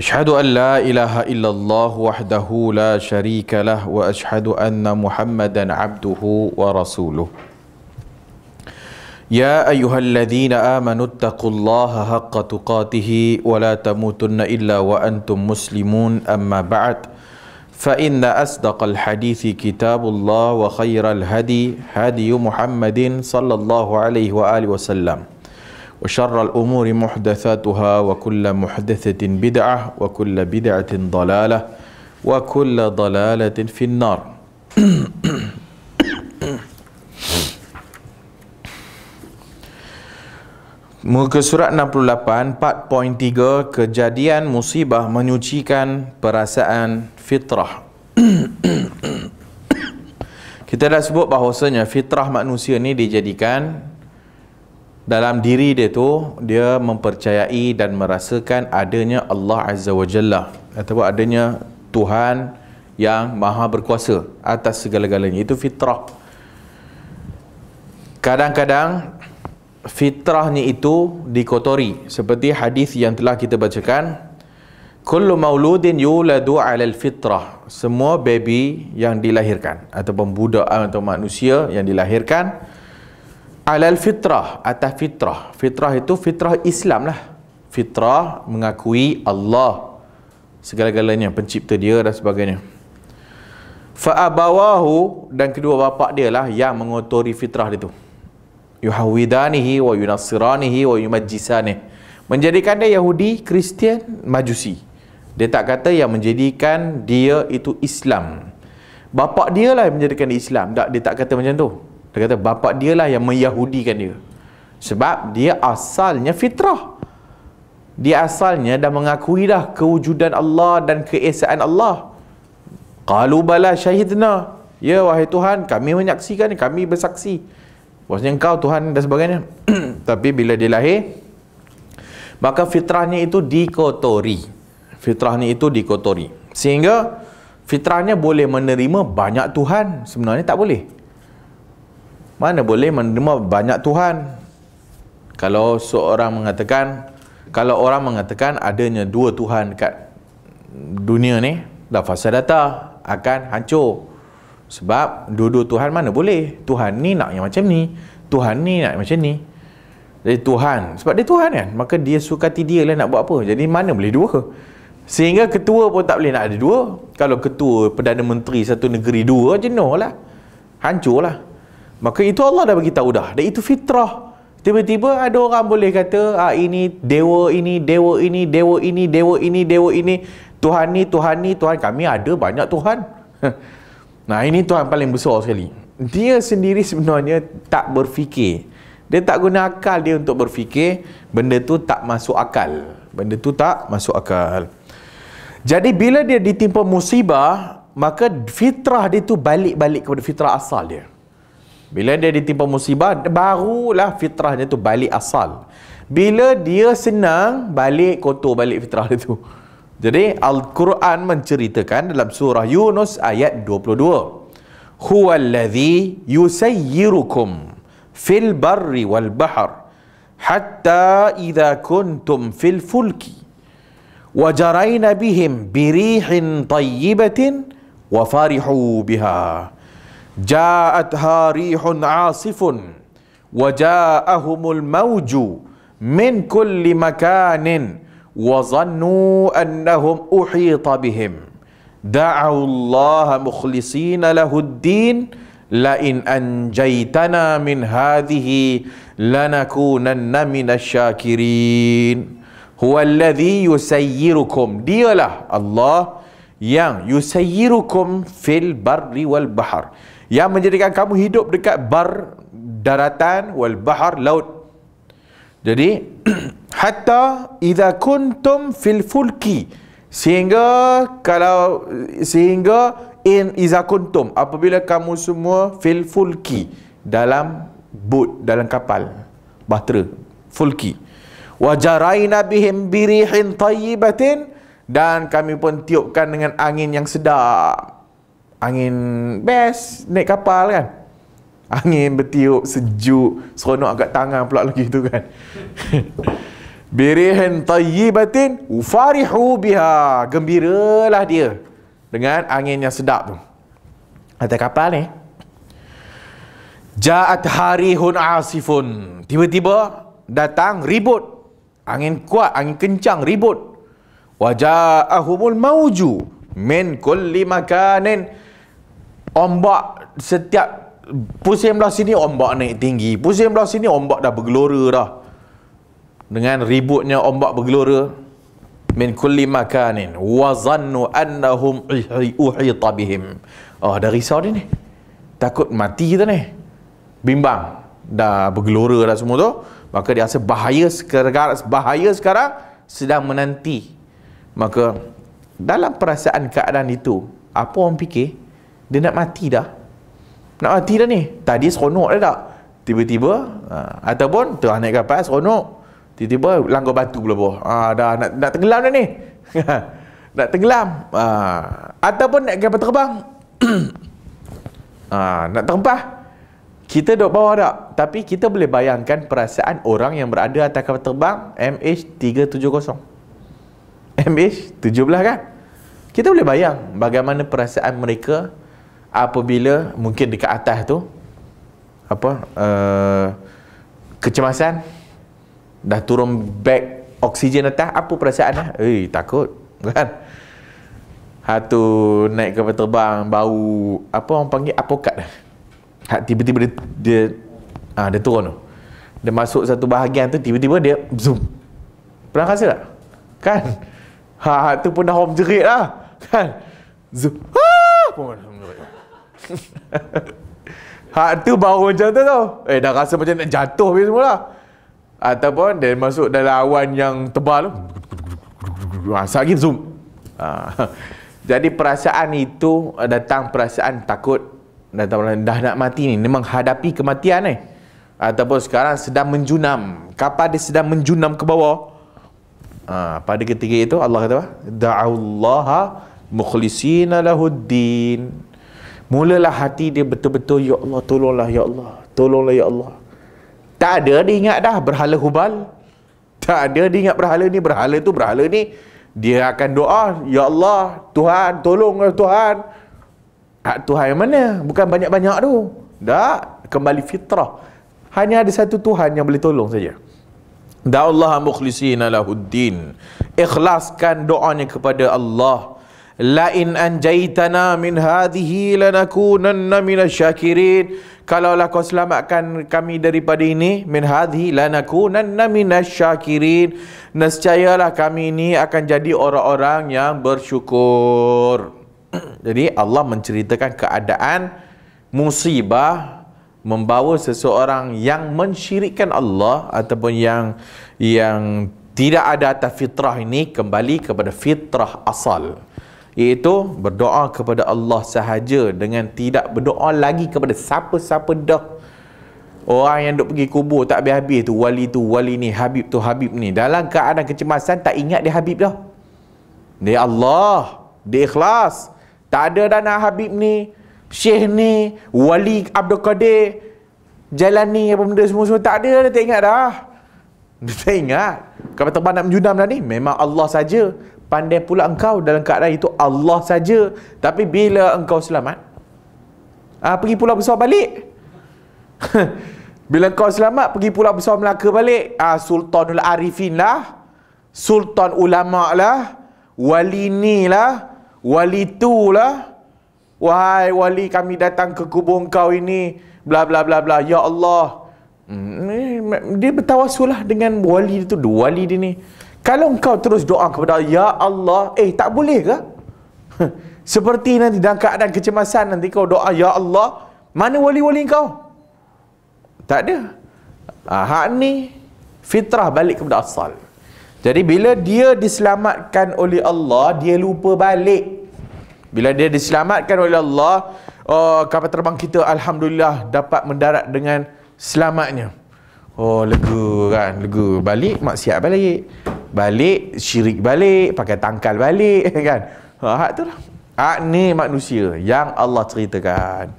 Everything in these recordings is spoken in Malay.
أشهد أن لا إله إلا الله وحده لا شريك له وأشهد أن محمدا عبده ورسوله يا أيها الذين آمنوا اتقوا الله حق تقاته ولا تموتن إلا وأنتم مسلمون أما بعد فإن أصدق الحديث كتاب الله وخير الهدي هدي محمد صلى الله عليه وآله وسلم وشر الأمور محدثاتها وكل محدثة بدعة وكل بدعة ضلالة وكل ضلالة في النار Muka surat 68, 4.3 Kejadian musibah menyucikan perasaan fitrah Kita dah sebut bahawasanya fitrah manusia ni dijadikan dalam diri dia tu dia mempercayai dan merasakan adanya Allah Azza wa Jalla ataupun adanya Tuhan yang maha berkuasa atas segala-galanya itu fitrah kadang-kadang fitrahnya itu dikotori seperti hadis yang telah kita bacakan kullu mauludin yuladu ala fitrah semua baby yang dilahirkan ataupun budak atau manusia yang dilahirkan alal fitrah atas fitrah fitrah itu fitrah Islam lah fitrah mengakui Allah segala-galanya pencipta dia dan sebagainya fa'abawahu dan kedua bapak dia lah yang mengotori fitrah dia tu yuhawidanihi wa yunasiranihi wa yumajisanih menjadikan dia Yahudi, Kristian, Majusi dia tak kata yang menjadikan dia itu Islam bapak dia lah yang menjadikan dia Islam tak, dia tak kata macam tu dia kata bapa dia lah yang meyahudikan dia. Sebab dia asalnya fitrah. Dia asalnya dah mengakui dah kewujudan Allah dan keesaan Allah. Qalu bala syahidna. Ya wahai Tuhan, kami menyaksikan, kami bersaksi. Bahasanya engkau Tuhan dan sebagainya. Tapi bila dia lahir, maka fitrahnya itu dikotori. Fitrahnya itu dikotori. Sehingga fitrahnya boleh menerima banyak Tuhan. Sebenarnya tak boleh. Mana boleh menerima banyak Tuhan Kalau seorang mengatakan Kalau orang mengatakan adanya dua Tuhan kat dunia ni Dah fasa data akan hancur Sebab dua-dua Tuhan mana boleh Tuhan ni nak yang macam ni Tuhan ni nak yang macam ni Jadi Tuhan Sebab dia Tuhan kan Maka dia suka hati dia lah nak buat apa Jadi mana boleh dua Sehingga ketua pun tak boleh nak ada dua Kalau ketua Perdana Menteri satu negeri dua jenuh lah Hancur lah Maka itu Allah dah bagi tahu dah. Dan itu fitrah. Tiba-tiba ada orang boleh kata, ah ini dewa ini, dewa ini, dewa ini, dewa ini, dewa ini. Tuhan ni, Tuhan ni, Tuhan kami ada banyak Tuhan. nah ini Tuhan paling besar sekali. Dia sendiri sebenarnya tak berfikir. Dia tak guna akal dia untuk berfikir. Benda tu tak masuk akal. Benda tu tak masuk akal. Jadi bila dia ditimpa musibah, maka fitrah dia tu balik-balik kepada fitrah asal dia. Bila dia ditimpa musibah, barulah fitrah dia tu balik asal. Bila dia senang, balik kotor balik fitrah dia tu. Jadi Al-Quran menceritakan dalam surah Yunus ayat 22. Huwallazi yusayyirukum fil barri wal bahr hatta idza kuntum fil fulki wajaraina bihim birihin tayyibatin wa farihu biha ja'at harihun asifun wa ja'ahumul mawju min kulli makanin wa zannu annahum uhita bihim da'u Allah mukhlisina lahuddin la in anjaytana min hadhihi lanakunanna minasy syakirin huwa alladhi yusayyirukum dialah Allah yang yusayyirukum fil barri wal bahr yang menjadikan kamu hidup dekat bar daratan wal bahar laut jadi hatta idza kuntum fil fulki sehingga kalau sehingga in idza kuntum apabila kamu semua fil fulki dalam boat dalam kapal bahtera fulki wajaraina bihim birihin tayyibatin dan kami pun tiupkan dengan angin yang sedap angin best naik kapal kan angin bertiup sejuk seronok agak tangan pula lagi tu kan birihin tayyibatin ufarihu biha gembiralah dia dengan angin yang sedap tu atas kapal ni ja'at harihun asifun tiba-tiba datang ribut angin kuat angin kencang ribut wajah ahumul mauju min kulli makanin ombak setiap pusing belah sini ombak naik tinggi pusing belah sini ombak dah bergelora dah dengan ributnya ombak bergelora min kulli makanin wa zannu annahum uhita bihim oh dah risau dia ni takut mati tu ni bimbang dah bergelora dah semua tu maka dia rasa bahaya sekarang bahaya sekarang sedang menanti maka dalam perasaan keadaan itu apa orang fikir dia nak mati dah Nak mati dah ni Tadi seronok dah tak Tiba-tiba ha, Ataupun Tengah naik kapal seronok Tiba-tiba langgar batu pula bawah ha, Dah nak, nak tenggelam dah ni Nak tenggelam ha, Ataupun naik kapal terbang ha, Nak terbang kita duduk bawah tak? Tapi kita boleh bayangkan perasaan orang yang berada atas kapal terbang MH370. MH17 kan? Kita boleh bayang bagaimana perasaan mereka apabila mungkin dekat atas tu apa uh, kecemasan dah turun back oksigen atas apa perasaan dah eh takut kan Ha tu naik kapal terbang bau apa orang panggil apokat dah hat tiba-tiba dia dia, ha, dia turun tu dia masuk satu bahagian tu tiba-tiba dia zoom pernah rasa tak kan ha tu pun dah home jerit lah kan zoom ha pun Hak tu bau macam tu tau. Eh dah rasa macam nak jatuh habis semualah. Ataupun dia masuk dalam awan yang tebal tu. Ha, ah, sakit zoom. Ha. Jadi perasaan itu ah, datang perasaan takut datang dah nak mati ni memang hadapi kematian eh. Ataupun sekarang sedang menjunam. Kapal dia sedang menjunam ke bawah. Ha, pada ketiga itu Allah kata apa? Da'allaha mukhlisina lahuddin. Mulalah hati dia betul-betul Ya Allah tolonglah Ya Allah Tolonglah Ya Allah Tak ada dia ingat dah berhala hubal Tak ada dia ingat berhala ni Berhala tu berhala ni Dia akan doa Ya Allah Tuhan tolonglah Tuhan Hak ah, Tuhan yang mana? Bukan banyak-banyak tu Tak Kembali fitrah Hanya ada satu Tuhan yang boleh tolong saja Da'allaha mukhlisina lahuddin Ikhlaskan doanya kepada Allah lain anjaitana min hadhihi lanakunanna min asyakirin. Kalaulah kau selamatkan kami daripada ini min hadhihi lanakunanna min asyakirin. Nescayalah kami ini akan jadi orang-orang yang bersyukur. Jadi Allah menceritakan keadaan musibah membawa seseorang yang mensyirikkan Allah ataupun yang yang tidak ada atas fitrah ini kembali kepada fitrah asal iaitu berdoa kepada Allah sahaja dengan tidak berdoa lagi kepada siapa-siapa dah orang yang duk pergi kubur tak habis-habis tu wali tu wali ni habib tu habib ni dalam keadaan kecemasan tak ingat dia habib dah dia Allah dia ikhlas tak ada dah nak habib ni syekh ni wali Abdul Qadir jalan ni apa benda semua-semua tak ada dah tak ingat dah dia tak ingat kalau terbang nak menjudam dah ni memang Allah saja pandai pula engkau dalam keadaan itu Allah saja tapi bila engkau selamat ah pergi pulau besar balik bila engkau selamat pergi pulau besar Melaka balik ah sultanul arifin lah sultan ulama lah wali ni lah wali tu lah wahai wali kami datang ke kubur engkau ini bla bla bla bla ya Allah hmm, dia bertawasul lah dengan wali itu wali dia ni kalau engkau terus doa kepada Ya Allah, eh tak boleh ke? Seperti nanti dalam keadaan kecemasan nanti kau doa Ya Allah, mana wali-wali kau? Tak ada. Ah, hak ni fitrah balik kepada asal. Jadi bila dia diselamatkan oleh Allah, dia lupa balik. Bila dia diselamatkan oleh Allah, oh, kapal terbang kita Alhamdulillah dapat mendarat dengan selamatnya. Oh lega kan, lega. Balik, maksiat balik balik syirik balik pakai tangkal balik kan ha, hak tu lah hak ni manusia yang Allah ceritakan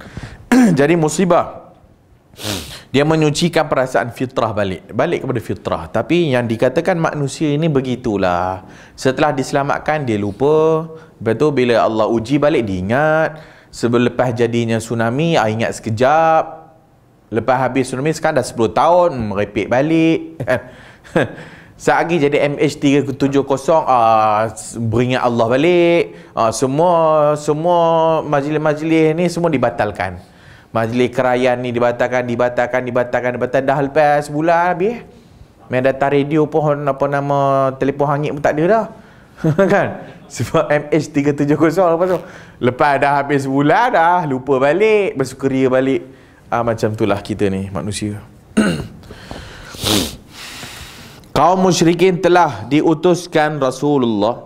jadi musibah dia menyucikan perasaan fitrah balik balik kepada fitrah tapi yang dikatakan manusia ini begitulah setelah diselamatkan dia lupa lepas tu bila Allah uji balik dia ingat sebelum lepas jadinya tsunami ah ingat sekejap lepas habis tsunami sekarang dah 10 tahun merepek balik kan? Sehari jadi MH370 ah uh, Allah balik. Uh, semua semua majlis-majlis ni semua dibatalkan. Majlis kerayaan ni dibatalkan, dibatalkan, dibatalkan, dibatalkan dah lepas sebulan habis. Main data radio pun apa nama telefon hangit pun tak ada dah. kan? Sebab MH370 apa tu. Lepas dah habis sebulan dah lupa balik, bersukaria balik. uh, macam itulah kita ni manusia. Kaum musyrikin telah diutuskan Rasulullah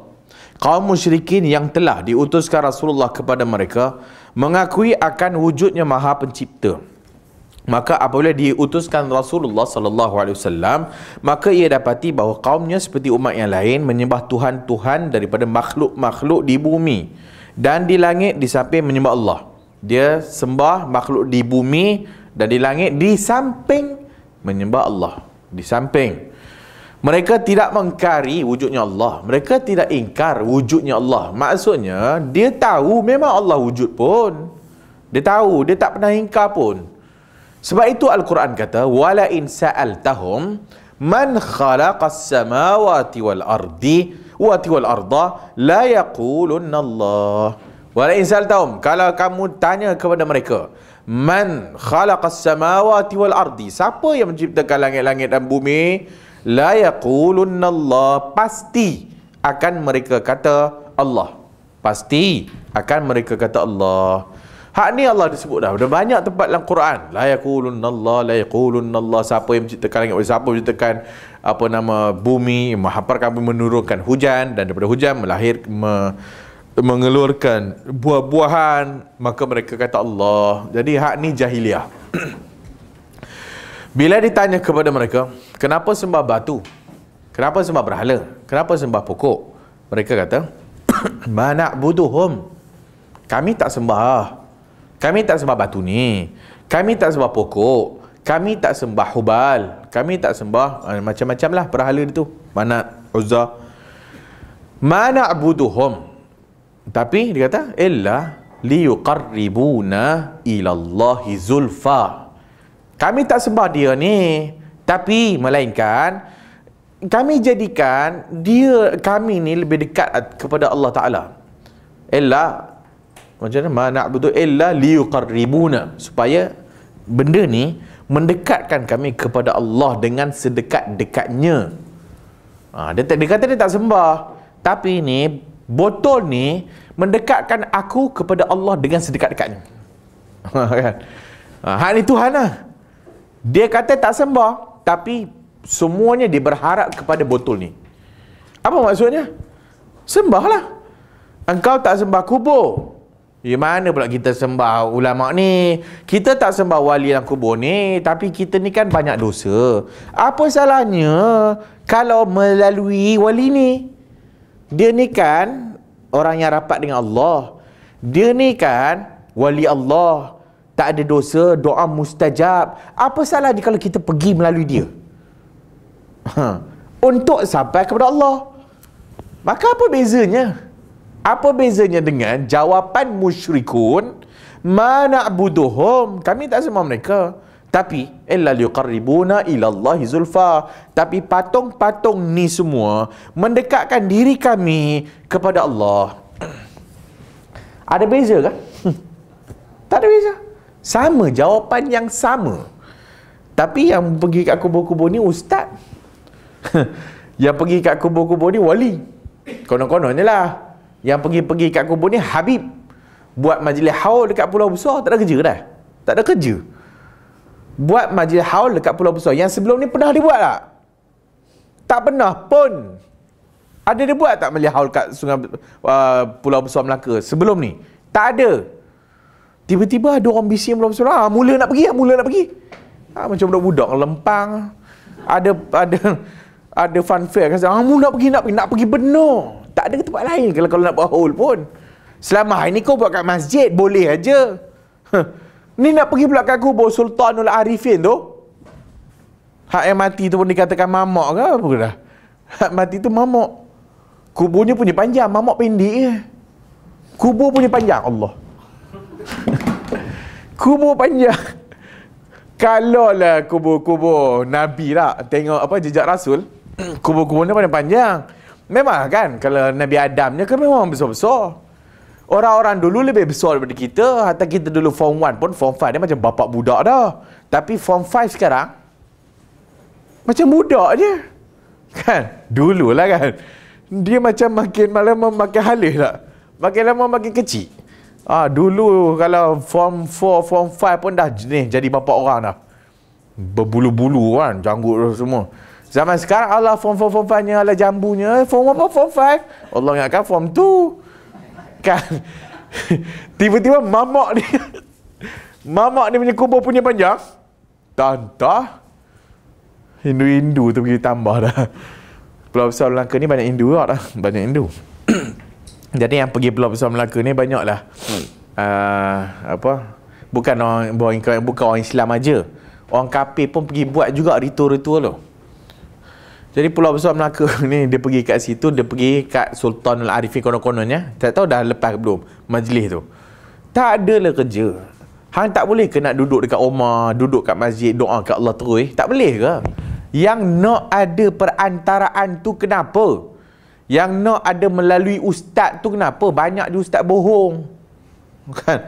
Kaum musyrikin yang telah diutuskan Rasulullah kepada mereka Mengakui akan wujudnya maha pencipta Maka apabila diutuskan Rasulullah sallallahu alaihi wasallam maka ia dapati bahawa kaumnya seperti umat yang lain menyembah tuhan-tuhan daripada makhluk-makhluk di bumi dan di langit di samping menyembah Allah. Dia sembah makhluk di bumi dan di langit di samping menyembah Allah. Di samping. Mereka tidak mengkari wujudnya Allah. Mereka tidak ingkar wujudnya Allah. Maksudnya, dia tahu memang Allah wujud pun. Dia tahu, dia tak pernah ingkar pun. Sebab itu Al-Quran kata, وَلَا إِنْ سَأَلْتَهُمْ مَنْ خَلَقَ السَّمَاوَاتِ وَالْأَرْضِ وَاتِ وَالْأَرْضَ لَا يَقُولُنَّ اللَّهِ وَلَا إِنْ سَأَلْتَهُمْ Kalau kamu tanya kepada mereka, مَنْ خَلَقَ السَّمَاوَاتِ وَالْأَرْضِ Siapa yang menciptakan langit-langit dan bumi? la yaqulunna Allah pasti akan mereka kata Allah. Pasti akan mereka kata Allah. Hak ni Allah disebut dah. Ada banyak tempat dalam Quran. La yaqulunna Allah, la yaqulunna Allah. Siapa yang menciptakan langit boleh siapa menciptakan apa nama bumi, menghamparkan bumi menurunkan hujan dan daripada hujan melahir me, mengeluarkan buah-buahan, maka mereka kata Allah. Jadi hak ni jahiliah. Bila ditanya kepada mereka, kenapa sembah batu? Kenapa sembah berhala? Kenapa sembah pokok? Mereka kata, Manak buduhum. Kami tak sembah. Kami tak sembah batu ni. Kami tak sembah pokok. Kami tak sembah hubal. Kami tak sembah eh, macam-macam lah perhala itu. Mana Uzza. Mana buduhum. Tapi dia kata, Illa liyuqarribuna ilallahi zulfa kami tak sembah dia ni tapi melainkan kami jadikan dia kami ni lebih dekat kepada Allah Taala Ella macam mana ma'budu illa liqarribuna supaya benda ni mendekatkan kami kepada Allah dengan sedekat-dekatnya ha, dia, tak, dia kata dia tak sembah tapi ni botol ni mendekatkan aku kepada Allah dengan sedekat-dekatnya ha, kan? ha, hak ni Tuhan lah dia kata tak sembah tapi semuanya dia berharap kepada botol ni. Apa maksudnya? Sembahlah. Engkau tak sembah kubur. Ya mana pula kita sembah ulama ni? Kita tak sembah wali yang kubur ni, tapi kita ni kan banyak dosa. Apa salahnya kalau melalui wali ni? Dia ni kan orang yang rapat dengan Allah. Dia ni kan wali Allah tak ada dosa, doa mustajab. Apa salah dia kalau kita pergi melalui dia? Ha. Untuk sampai kepada Allah. Maka apa bezanya? Apa bezanya dengan jawapan musyrikun ma na'buduhum? Kami tak sembah mereka. Tapi illa liqarribuna ila Allah zulfa. Tapi patung-patung ni semua mendekatkan diri kami kepada Allah. Ada beza ke? Hmm. Tak ada beza. Sama, jawapan yang sama. Tapi yang pergi kat kubur-kubur ni ustaz. yang pergi kat kubur-kubur ni wali. Konon-konon lah. Yang pergi-pergi kat kubur ni Habib. Buat majlis haul dekat Pulau Besar, tak ada kerja dah. Tak ada kerja. Buat majlis haul dekat Pulau Besar. Yang sebelum ni pernah dibuat tak? Tak pernah pun. Ada dibuat tak majlis haul kat Sungai uh, Pulau Besar Melaka sebelum ni? Tak ada. Tiba-tiba ada orang bising belum surah. Ah, mula nak pergi, ah, mula nak pergi. Ah, macam budak-budak lempang. Ada ada ada fun fair kan. Ah, mula nak pergi, nak pergi, nak pergi benar. Tak ada tempat lain kalau kalau nak buat haul pun. Selama hari ni kau buat kat masjid boleh aja. Huh. Ni nak pergi pula kat kubur Sultanul Arifin tu. Hak yang mati tu pun dikatakan mamak ke apa ke dah? Hak mati tu mamak. Kuburnya punya panjang, mamak pendek je. Kubur punya panjang, Allah. kubur panjang. Kalau lah kubur-kubur Nabi lah tengok apa jejak Rasul, kubur-kubur ni panjang-panjang. Memang kan kalau Nabi Adam ni kan memang besar-besar. Orang-orang dulu lebih besar daripada kita. Hatta kita dulu form 1 pun form 5 dia macam bapak budak dah. Tapi form 5 sekarang macam budak je. Kan? dulu lah kan. Dia macam makin malam makin halih lah. Makin lama makin kecil. Ah dulu kalau form 4 form 5 pun dah jenis jadi bapa orang dah. Berbulu-bulu kan janggut semua. Zaman sekarang Allah form 4 form 5 nya ala jambunya eh, form apa form 5? Allah ingatkan form 2. Kan. Tiba-tiba mamak ni mamak ni punya kubur punya panjang. Tantah. Hindu-Hindu tu pergi tambah dah. Pulau Besar Melaka ni banyak Hindu lah dah. Banyak Hindu. Jadi yang pergi Pulau Besar Melaka ni banyaklah. Hmm. Uh, apa? Bukan orang bukan orang, bukan orang Islam aja. Orang kafir pun pergi buat juga ritual-ritual tu. Jadi Pulau Besar Melaka ni dia pergi kat situ, dia pergi kat Sultanul Arifin kono-kononya. Tak tahu dah lepas ke belum majlis tu. Tak ada lah kerja. Hang tak boleh ke nak duduk dekat rumah, duduk kat masjid, doa kat Allah terus? Tak boleh ke? Yang nak ada perantaraan tu Kenapa? Yang nak ada melalui ustaz tu kenapa? Banyak di ustaz bohong. Kan?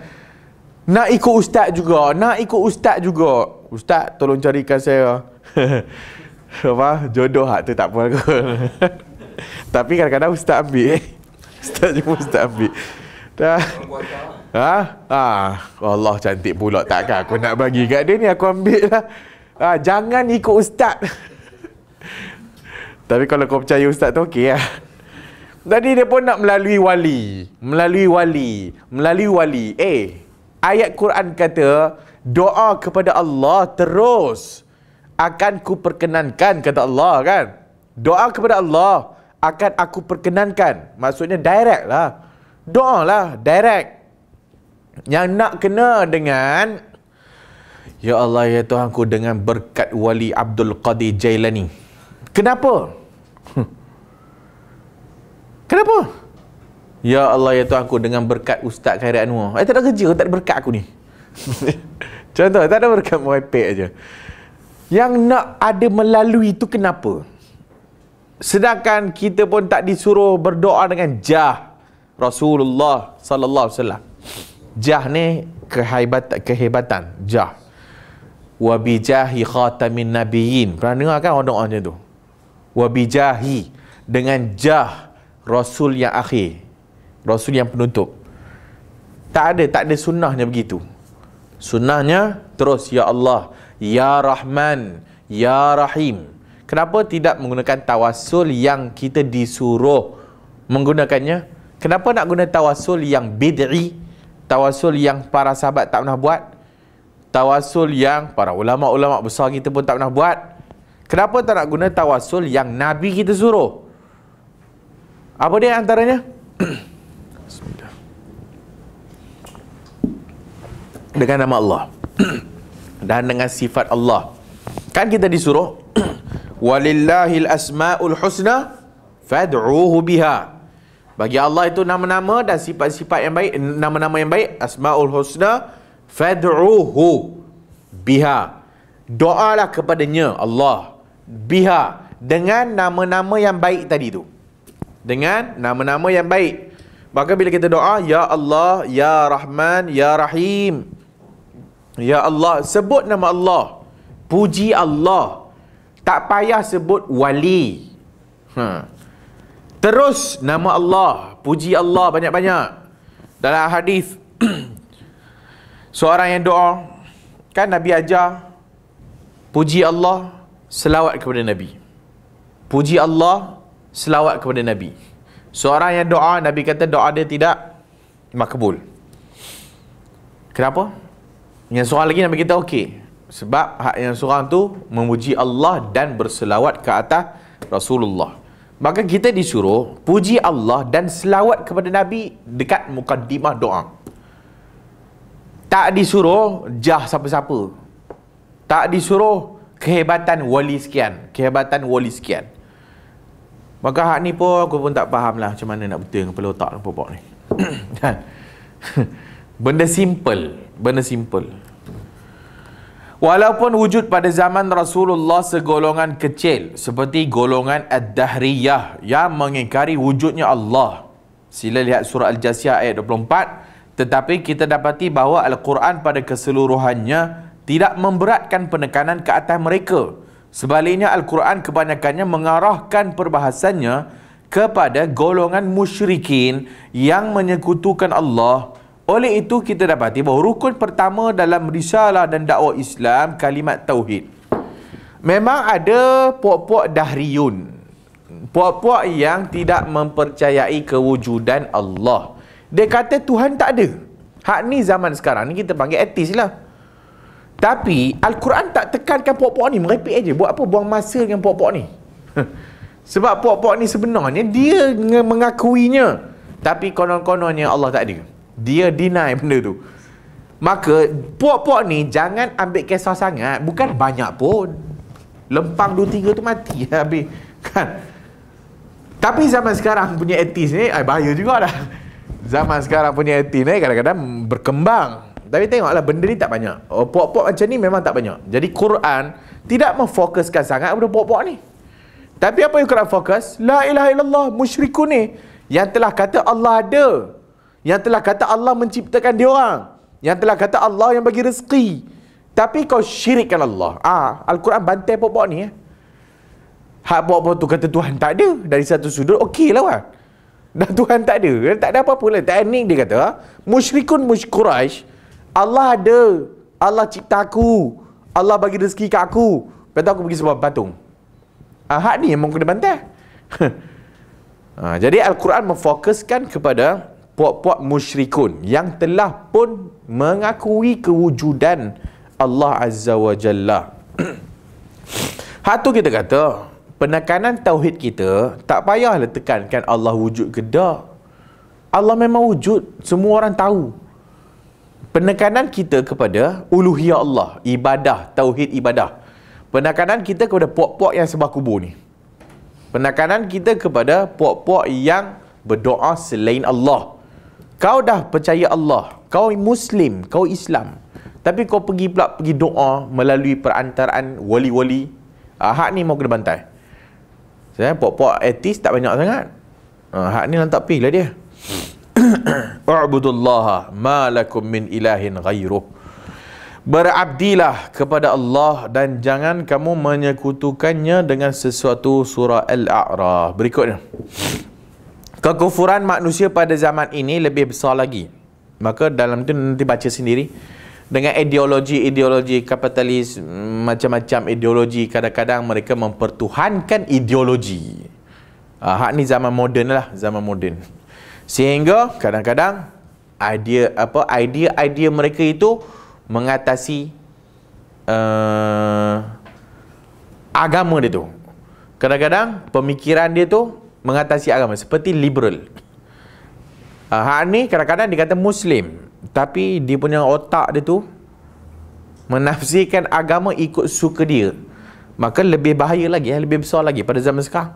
Nak ikut ustaz juga. Nak ikut ustaz juga. Ustaz, tolong carikan saya. apa? Jodoh hak tu tak pun Tapi kadang-kadang ustaz ambil. Ustaz jumpa ustaz ambil. Dah. Ha? Ah, Allah cantik pula takkan aku nak bagi kat dia ni aku ambil lah. Ah, jangan ikut ustaz. Tapi kalau kau percaya ustaz tu okey lah. Ya? Tadi dia pun nak melalui wali. Melalui wali. Melalui wali. Eh, ayat Quran kata, doa kepada Allah terus akan ku perkenankan, kata Allah kan. Doa kepada Allah akan aku perkenankan. Maksudnya direct lah. Doa lah, direct. Yang nak kena dengan Ya Allah, Ya Tuhan ku dengan berkat wali Abdul Qadir Jailani. Kenapa? Kenapa? Kenapa? Ya Allah ya Tuhan aku dengan berkat Ustaz Khairat Anwar. Saya eh, tak ada kerja, tak ada berkat aku ni. Contoh, tak ada berkat merepek aja. Yang nak ada melalui tu kenapa? Sedangkan kita pun tak disuruh berdoa dengan jah Rasulullah sallallahu Sallam. Jah ni kehebatan, kehebatan. jah. Wa bijahi khatamin nabiyyin. Pernah dengar kan orang doa macam tu? Wa bijahi dengan jah rasul yang akhir rasul yang penutup tak ada tak ada sunnahnya begitu sunnahnya terus ya Allah ya Rahman ya Rahim kenapa tidak menggunakan tawasul yang kita disuruh menggunakannya kenapa nak guna tawasul yang bid'i tawasul yang para sahabat tak pernah buat tawasul yang para ulama-ulama besar kita pun tak pernah buat kenapa tak nak guna tawasul yang nabi kita suruh apa dia antaranya? dengan nama Allah dan dengan sifat Allah. Kan kita disuruh walillahil asmaul husna fad'uhu biha. Bagi Allah itu nama-nama dan sifat-sifat yang baik, nama-nama yang baik, asmaul husna fad'uhu biha. Doalah kepadanya Allah biha dengan nama-nama yang baik tadi tu dengan nama-nama yang baik. Maka bila kita doa, Ya Allah, Ya Rahman, Ya Rahim. Ya Allah, sebut nama Allah. Puji Allah. Tak payah sebut wali. Ha. Terus nama Allah. Puji Allah banyak-banyak. Dalam hadis seorang yang doa, kan Nabi ajar, puji Allah, selawat kepada Nabi. Puji Allah, selawat kepada Nabi. Seorang yang doa, Nabi kata doa dia tidak makbul. Kenapa? Yang seorang lagi Nabi kata okey. Sebab hak yang seorang tu memuji Allah dan berselawat ke atas Rasulullah. Maka kita disuruh puji Allah dan selawat kepada Nabi dekat mukaddimah doa. Tak disuruh jah siapa-siapa. Tak disuruh kehebatan wali sekian. Kehebatan wali sekian. Maka hak ni pun aku pun tak faham lah macam mana nak betul dengan kepala otak dan popok ni. Kan? benda simple. Benda simple. Walaupun wujud pada zaman Rasulullah segolongan kecil seperti golongan Ad-Dahriyah yang mengingkari wujudnya Allah. Sila lihat surah Al-Jasiyah ayat 24. Tetapi kita dapati bahawa Al-Quran pada keseluruhannya tidak memberatkan penekanan ke atas Mereka Sebaliknya Al-Quran kebanyakannya mengarahkan perbahasannya kepada golongan musyrikin yang menyekutukan Allah. Oleh itu kita dapati bahawa rukun pertama dalam risalah dan dakwah Islam kalimat Tauhid. Memang ada puak-puak dahriyun. Puak-puak yang tidak mempercayai kewujudan Allah. Dia kata Tuhan tak ada. Hak ni zaman sekarang ni kita panggil etis lah. Tapi Al-Quran tak tekankan puak-puak ni merepek aja. Buat apa buang masa dengan puak-puak ni? Sebab puak-puak ni sebenarnya dia mengakuinya. Tapi konon-kononnya Allah tak ada. Dia deny benda tu. Maka puak-puak ni jangan ambil kisah sangat. Bukan banyak pun. Lempang dua tiga tu mati habis. Kan? Tapi zaman sekarang punya etis ni, eh, bahaya juga dah. Zaman sekarang punya etis ni kadang-kadang berkembang. Tapi tengoklah benda ni tak banyak. Oh, puak-puak macam ni memang tak banyak. Jadi Quran tidak memfokuskan sangat pada puak-puak ni. Tapi apa yang Quran fokus? La ilaha illallah musyriku ni yang telah kata Allah ada. Yang telah kata Allah menciptakan dia orang. Yang telah kata Allah yang bagi rezeki. Tapi kau syirikkan Allah. Ah, Al-Quran bantai puak-puak ni. Eh. Hak puak-puak tu kata Tuhan tak ada. Dari satu sudut, okey lah kan. Dan Tuhan tak ada. Tak ada apa-apa lah. Teknik dia kata, ah, musyrikun musyquraish. Allah ada. Allah cipta aku. Allah bagi rezeki kat aku. Lepas tu aku pergi sebab patung. Ah, hak ni memang kena bantai. ah, jadi Al-Quran memfokuskan kepada puak-puak musyrikun yang telah pun mengakui kewujudan Allah Azza wa Jalla. Hatu kita kata, penekanan tauhid kita tak payahlah tekankan Allah wujud ke dah. Allah memang wujud, semua orang tahu. Penekanan kita kepada uluhiyah Allah, ibadah, tauhid ibadah. Penekanan kita kepada puak-puak yang sebab kubur ni. Penekanan kita kepada puak-puak yang berdoa selain Allah. Kau dah percaya Allah, kau Muslim, kau Islam. Tapi kau pergi pula pergi doa melalui perantaraan wali-wali. Uh, hak ni mau kena bantai. Saya puak-puak etis tak banyak sangat. Uh, hak ni lantak pilih lah dia. U'budullaha ma lakum min ilahin ghayruh Berabdilah kepada Allah dan jangan kamu menyekutukannya dengan sesuatu surah Al-A'raf Berikutnya Kekufuran manusia pada zaman ini lebih besar lagi Maka dalam itu nanti baca sendiri dengan ideologi-ideologi kapitalis macam-macam ideologi kadang-kadang mereka mempertuhankan ideologi. Ah, hak ni zaman moden lah, zaman moden sehingga kadang-kadang idea apa idea-idea mereka itu mengatasi uh, agama dia tu. Kadang-kadang pemikiran dia tu mengatasi agama seperti liberal. Uh, hak ni kadang-kadang dikata muslim tapi dia punya otak dia tu menafsirkan agama ikut suka dia. Maka lebih bahaya lagi, eh, lebih besar lagi pada zaman sekarang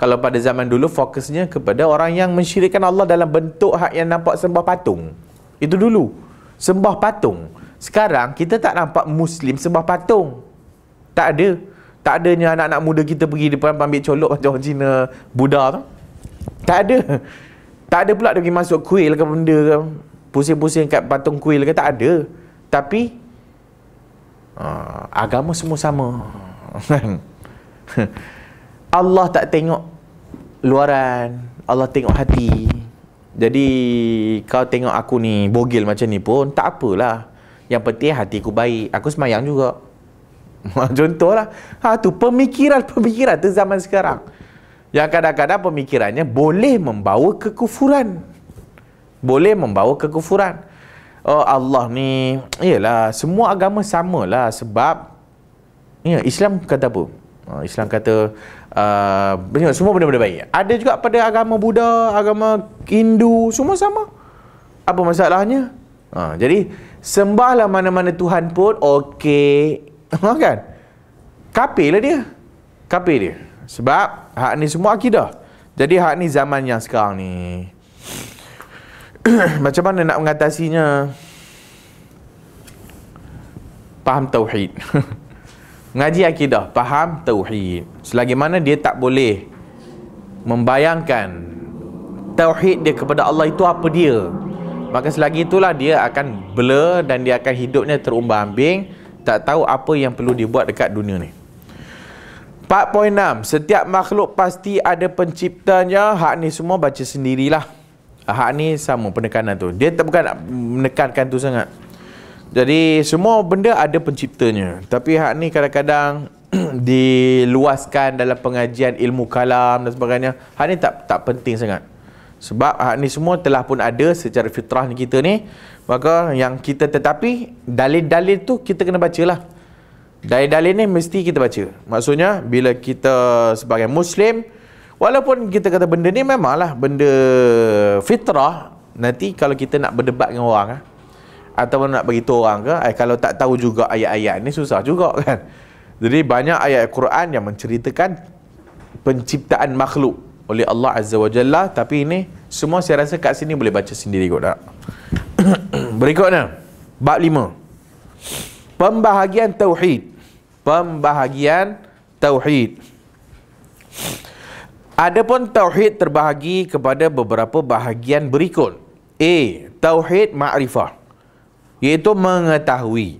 kalau pada zaman dulu fokusnya kepada orang yang mensyirikan Allah dalam bentuk hak yang nampak sembah patung. Itu dulu. Sembah patung. Sekarang kita tak nampak muslim sembah patung. Tak ada. Tak ada ni anak-anak muda kita pergi depan ambil colok macam orang Cina Buddha tu. Tak ada. Tak ada pula dia pergi masuk kuil ke benda ke pusing-pusing kat patung kuil ke tak ada. Tapi uh, agama semua sama. Allah tak tengok luaran Allah tengok hati Jadi kau tengok aku ni bogil macam ni pun tak apalah Yang penting hati aku baik, aku semayang juga Contoh lah. ha, tu pemikiran-pemikiran tu zaman sekarang Yang kadang-kadang pemikirannya boleh membawa kekufuran Boleh membawa kekufuran Oh Allah ni, iyalah semua agama samalah sebab ya, Islam kata apa? Ha, Islam kata uh, semua benda-benda baik. Ada juga pada agama Buddha, agama Hindu, semua sama. Apa masalahnya? Ha, jadi, sembahlah mana-mana Tuhan pun, okey. Ha, kan? lah dia. Kapil dia. Sebab, hak ni semua akidah. Jadi, hak ni zaman yang sekarang ni. Macam mana nak mengatasinya? Faham tauhid. Ngaji akidah, faham tauhid. Selagi mana dia tak boleh membayangkan tauhid dia kepada Allah itu apa dia. Maka selagi itulah dia akan blur dan dia akan hidupnya terumbang-ambing, tak tahu apa yang perlu dibuat dekat dunia ni. 4.6 Setiap makhluk pasti ada penciptanya Hak ni semua baca sendirilah Hak ni sama penekanan tu Dia tak bukan nak menekankan tu sangat jadi semua benda ada penciptanya. Tapi hak ni kadang-kadang diluaskan dalam pengajian ilmu kalam dan sebagainya. Hak ni tak tak penting sangat. Sebab hak ni semua telah pun ada secara fitrah ni kita ni. Maka yang kita tetapi dalil-dalil tu kita kena baca lah. Dalil-dalil ni mesti kita baca. Maksudnya bila kita sebagai muslim walaupun kita kata benda ni memanglah benda fitrah nanti kalau kita nak berdebat dengan orang ah ataupun nak bagi tu orang ke eh, kalau tak tahu juga ayat-ayat ni susah juga kan jadi banyak ayat Quran yang menceritakan penciptaan makhluk oleh Allah Azza wa Jalla tapi ini semua saya rasa kat sini boleh baca sendiri kot tak berikutnya bab lima. pembahagian tauhid pembahagian tauhid Adapun tauhid terbahagi kepada beberapa bahagian berikut. A. Tauhid ma'rifah iaitu mengetahui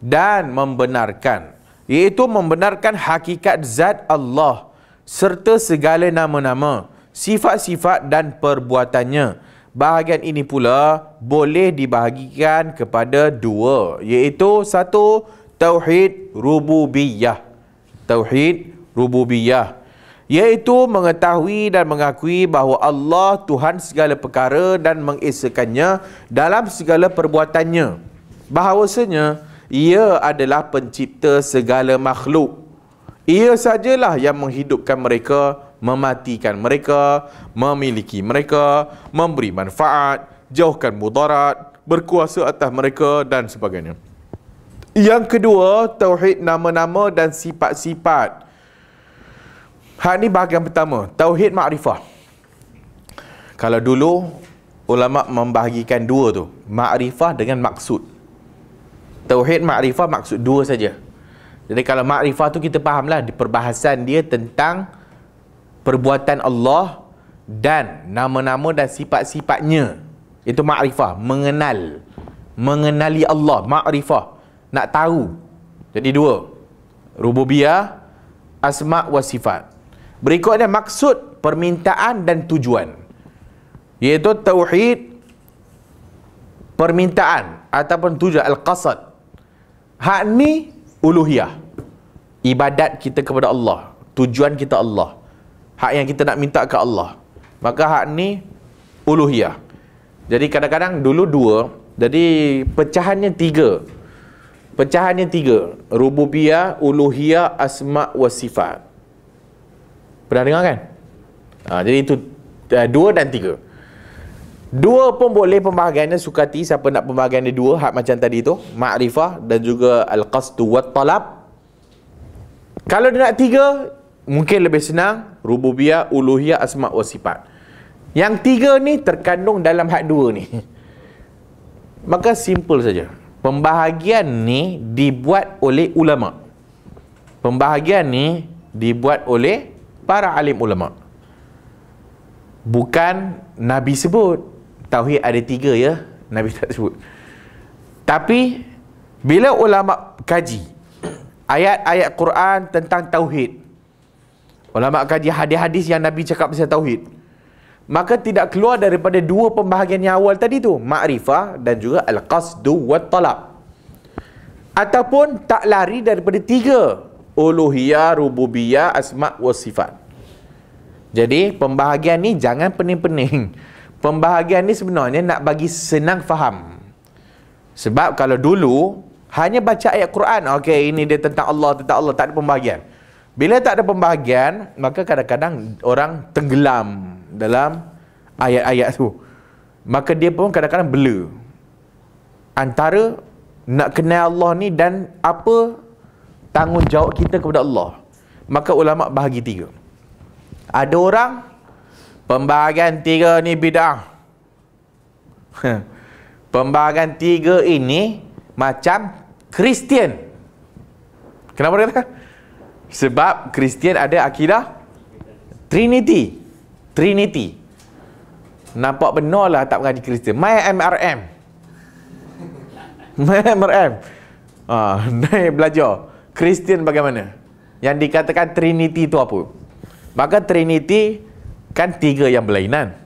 dan membenarkan iaitu membenarkan hakikat zat Allah serta segala nama-nama, sifat-sifat dan perbuatannya. Bahagian ini pula boleh dibahagikan kepada dua iaitu satu Tauhid Rububiyah. Tauhid Rububiyah iaitu mengetahui dan mengakui bahawa Allah Tuhan segala perkara dan mengesakannya dalam segala perbuatannya. Bahawasanya, ia adalah pencipta segala makhluk. Ia sajalah yang menghidupkan mereka, mematikan mereka, memiliki mereka, memberi manfaat, jauhkan mudarat, berkuasa atas mereka dan sebagainya. Yang kedua, tauhid nama-nama dan sifat-sifat. sifat sifat Hak ni bahagian pertama, tauhid makrifah. Kalau dulu ulama membahagikan dua tu, makrifah dengan maksud. Tauhid makrifah maksud dua saja. Jadi kalau makrifah tu kita fahamlah di perbahasan dia tentang perbuatan Allah dan nama-nama dan sifat-sifatnya. Itu makrifah, mengenal. Mengenali Allah, makrifah. Nak tahu. Jadi dua. Rububiyah, asma' wa sifat. Berikutnya maksud permintaan dan tujuan Iaitu tauhid Permintaan ataupun tujuan Al-Qasad Hak ni uluhiyah Ibadat kita kepada Allah Tujuan kita Allah Hak yang kita nak minta ke Allah Maka hak ni uluhiyah Jadi kadang-kadang dulu dua Jadi pecahannya tiga Pecahannya tiga Rububiyah, uluhiyah, asma' wa sifat Pernah dengar kan? Ha, jadi itu uh, dua dan tiga. Dua pun boleh pembahagiannya sukati siapa nak pembahagian dia dua hak macam tadi tu makrifah dan juga al-qasdu wa talab. Kalau dia nak tiga mungkin lebih senang rububiyah, uluhiyah, asma wa sifat. Yang tiga ni terkandung dalam hak dua ni. Maka simple saja. Pembahagian ni dibuat oleh ulama. Pembahagian ni dibuat oleh para alim ulama bukan Nabi sebut tauhid ada tiga ya Nabi tak sebut tapi bila ulama kaji ayat-ayat Quran tentang tauhid ulama kaji hadis-hadis yang Nabi cakap tentang tauhid maka tidak keluar daripada dua pembahagian yang awal tadi tu ma'rifah dan juga al-qasdu wa talab ataupun tak lari daripada tiga uluhiyah rububiyah asma' wa sifat. Jadi pembahagian ni jangan pening-pening. Pembahagian ni sebenarnya nak bagi senang faham. Sebab kalau dulu hanya baca ayat Quran, okey ini dia tentang Allah, tentang Allah, tak ada pembahagian. Bila tak ada pembahagian, maka kadang-kadang orang tenggelam dalam ayat-ayat tu. Maka dia pun kadang-kadang blur. Antara nak kenal Allah ni dan apa tanggungjawab kita kepada Allah. Maka ulama bahagi tiga. Ada orang pembahagian tiga ni bidah. pembahagian tiga ini macam Kristian. Kenapa dia kata? Sebab Kristian ada akidah Trinity. Trinity. Nampak benar lah tak mengaji Kristian. My MRM. My MRM. Ah, naik belajar. Kristian bagaimana? Yang dikatakan Trinity itu apa? Maka Trinity kan tiga yang berlainan.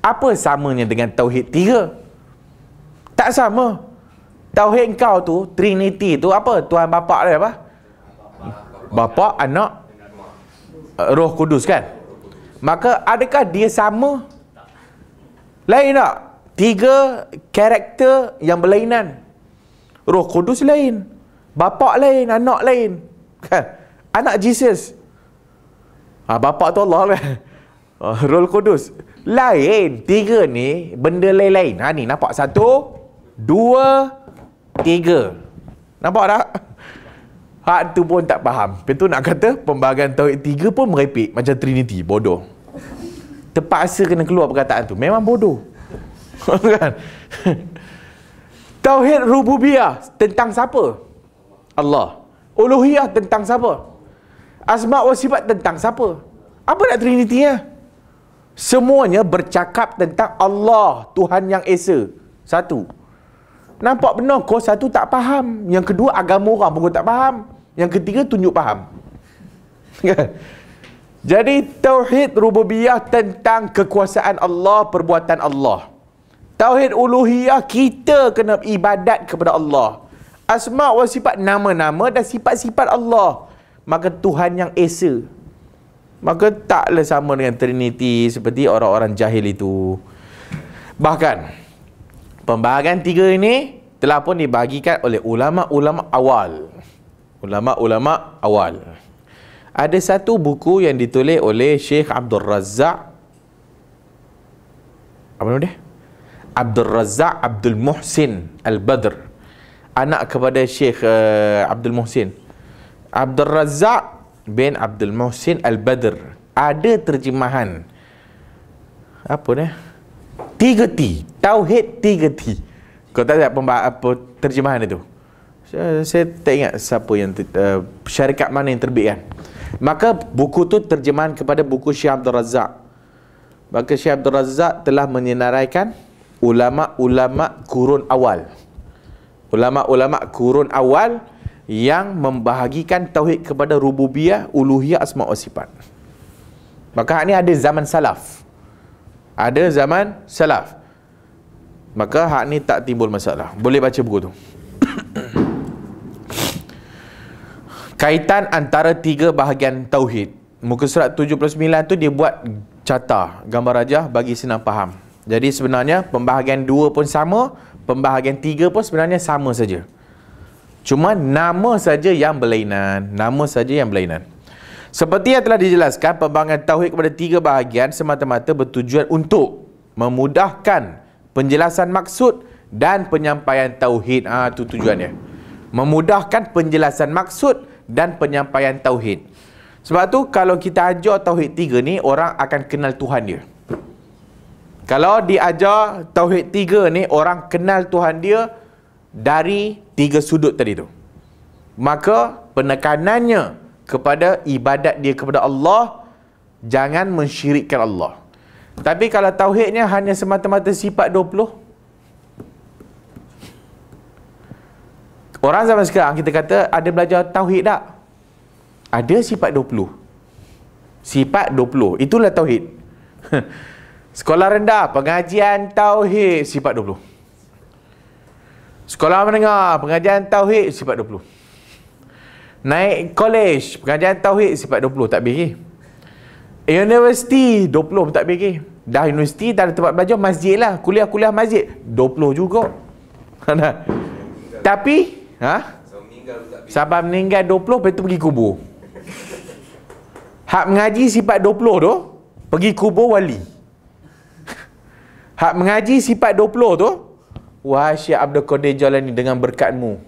Apa samanya dengan Tauhid tiga? Tak sama. Tauhid kau tu, Trinity tu apa? Tuhan Bapak dia apa? Bapak, anak, eh, roh kudus kan? Maka adakah dia sama? Lain tak? Tiga karakter yang berlainan. Roh kudus lain. Bapak lain, anak lain. Kan? Anak Jesus. Ha, bapak tu Allah kan. Oh, Rol kudus. Lain. Tiga ni, benda lain-lain. Ha ni, nampak? Satu, dua, tiga. Nampak tak? Ha tu pun tak faham. Pintu nak kata, pembahagian tauhid tiga pun merepek. Macam Trinity. Bodoh. Terpaksa kena keluar perkataan tu. Memang bodoh. Kan? tauhid rububiyah. Tentang siapa? Allah. Uluhiyah tentang siapa? Asma wa sifat tentang siapa? Apa nak Trinity ya? Semuanya bercakap tentang Allah Tuhan yang Esa. Satu. Nampak benar kau satu tak faham. Yang kedua agama orang pun kau tak faham. Yang ketiga tunjuk faham. Jadi tauhid rububiyah tentang kekuasaan Allah, perbuatan Allah. Tauhid uluhiyah kita kena ibadat kepada Allah asma wa sifat nama-nama dan sifat-sifat Allah maka Tuhan yang esa maka taklah sama dengan trinity seperti orang-orang jahil itu bahkan pembahagian tiga ini telah pun dibagikan oleh ulama-ulama awal ulama-ulama awal ada satu buku yang ditulis oleh Sheikh Abdul Razak apa nama dia Abdul Razak Abdul Muhsin Al-Badr anak kepada Syekh uh, eh, Abdul Muhsin. Abdul Razak bin Abdul Muhsin Al-Badr. Ada terjemahan. Apa ni? Tiga T. Tauhid tiga T. Kau tak tahu apa, apa terjemahan itu? Saya, saya tak ingat siapa yang uh, syarikat mana yang terbitkan. Maka buku tu terjemahan kepada buku Syekh Abdul Razak. Maka Syekh Abdul Razak telah menyenaraikan ulama-ulama kurun awal ulama-ulama kurun awal yang membahagikan tauhid kepada rububiyah, uluhiyah, asma wa sifat. Maka hak ni ada zaman salaf. Ada zaman salaf. Maka hak ni tak timbul masalah. Boleh baca buku tu. Kaitan antara tiga bahagian tauhid. Muka surat 79 tu dia buat carta gambar rajah bagi senang faham. Jadi sebenarnya pembahagian dua pun sama pembahagian tiga pun sebenarnya sama saja. Cuma nama saja yang berlainan, nama saja yang berlainan. Seperti yang telah dijelaskan, pembahagian tauhid kepada tiga bahagian semata-mata bertujuan untuk memudahkan penjelasan maksud dan penyampaian tauhid. Ah ha, tu tujuannya. Memudahkan penjelasan maksud dan penyampaian tauhid. Sebab tu kalau kita ajar tauhid tiga ni, orang akan kenal Tuhan dia. Kalau diajar Tauhid tiga ni, orang kenal Tuhan dia dari tiga sudut tadi tu. Maka penekanannya kepada ibadat dia kepada Allah, jangan mensyirikkan Allah. Tapi kalau Tauhidnya hanya semata-mata sifat 20. Orang zaman sekarang kita kata ada belajar Tauhid tak? Ada sifat 20. Sifat 20. Itulah Tauhid. Sekolah rendah, pengajian tauhid sifat 20. Sekolah menengah, pengajian tauhid sifat 20. Naik college, pengajian tauhid sifat 20 tak bagi. Universiti 20 pun tak bagi. Dah universiti tak ada tempat belajar masjid lah Kuliah-kuliah masjid 20 juga Tapi ha? Sabar meninggal 20 Lepas tu pergi kubur Hak mengaji sifat 20 tu Pergi kubur wali Hak mengaji sifat 20 tu Wahai Syekh Abdul Qadir Jalani dengan berkatmu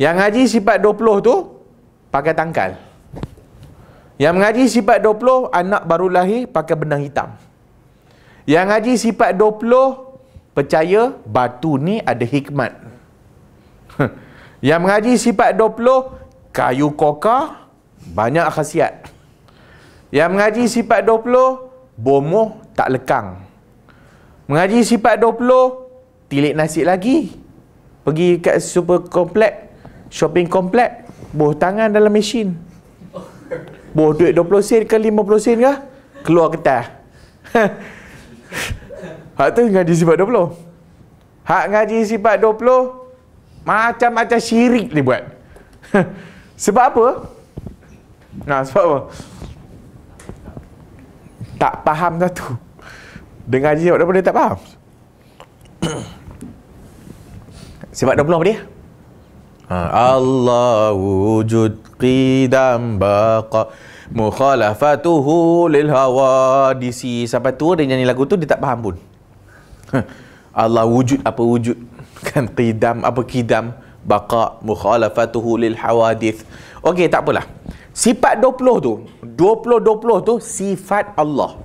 Yang mengaji sifat 20 tu Pakai tangkal Yang mengaji sifat 20 Anak baru lahir pakai benang hitam Yang mengaji sifat 20 Percaya batu ni ada hikmat Yang mengaji sifat 20 Kayu koka Banyak khasiat Yang mengaji sifat 20 Bomoh tak lekang Mengaji sifat 20, tilik nasi lagi. Pergi kat super komplek, shopping komplek, buh tangan dalam mesin. Buh duit 20 sen ke 50 sen ke? Keluar ketah. Hak tu ngaji sifat 20. Hak ngaji sifat 20, macam-macam syirik dia buat. sebab apa? Nah, sebab apa? Tak faham satu. Dengar haji sebab 20 dia tak faham. sebab 20 apa dia? Ha. Allah wujud qidam baqa mukhalafatuhu lil hawadisi. Sampai tua dia nyanyi lagu tu dia tak faham pun. Ha, Allah wujud apa wujud? Kan qidam apa qidam baqa mukhalafatuhu lil hawadith. Okey tak apalah. Sifat 20 tu, 20 20 tu sifat Allah.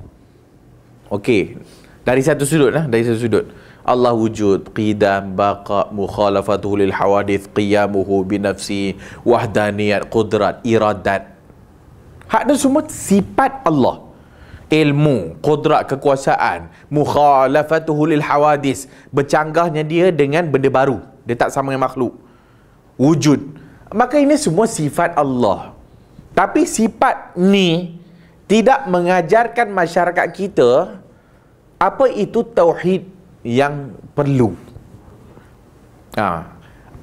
Okey. Dari satu sudut lah, dari satu sudut. Allah wujud, qidam, baqa, mukhalafatuhu lil hawadith, qiyamuhu binafsi, wahdaniyat, qudrat, iradat. Hak tu semua sifat Allah. Ilmu, qudrat, kekuasaan, mukhalafatuhu lil hawadith, bercanggahnya dia dengan benda baru. Dia tak sama dengan makhluk. Wujud. Maka ini semua sifat Allah. Tapi sifat ni, tidak mengajarkan masyarakat kita apa itu tauhid yang perlu. Ha.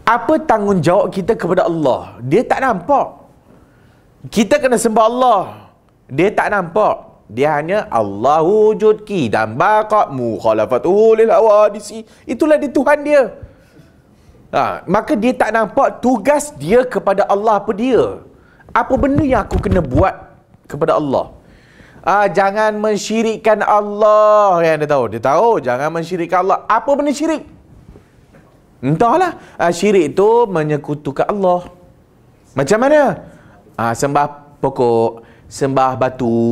Apa tanggungjawab kita kepada Allah? Dia tak nampak. Kita kena sembah Allah. Dia tak nampak. Dia hanya Allah wujud ki dan baqa'mu khalafatuhu lil awadisi. Itulah dia Tuhan dia. Ha. Maka dia tak nampak tugas dia kepada Allah apa dia. Apa benda yang aku kena buat kepada Allah. Ah jangan mensyirikkan Allah. Yang dia tahu, dia tahu jangan mensyirikkan Allah. Apa benda syirik? Entahlah. Ah syirik itu menyekutukan Allah. Macam mana? Ah sembah pokok, sembah batu,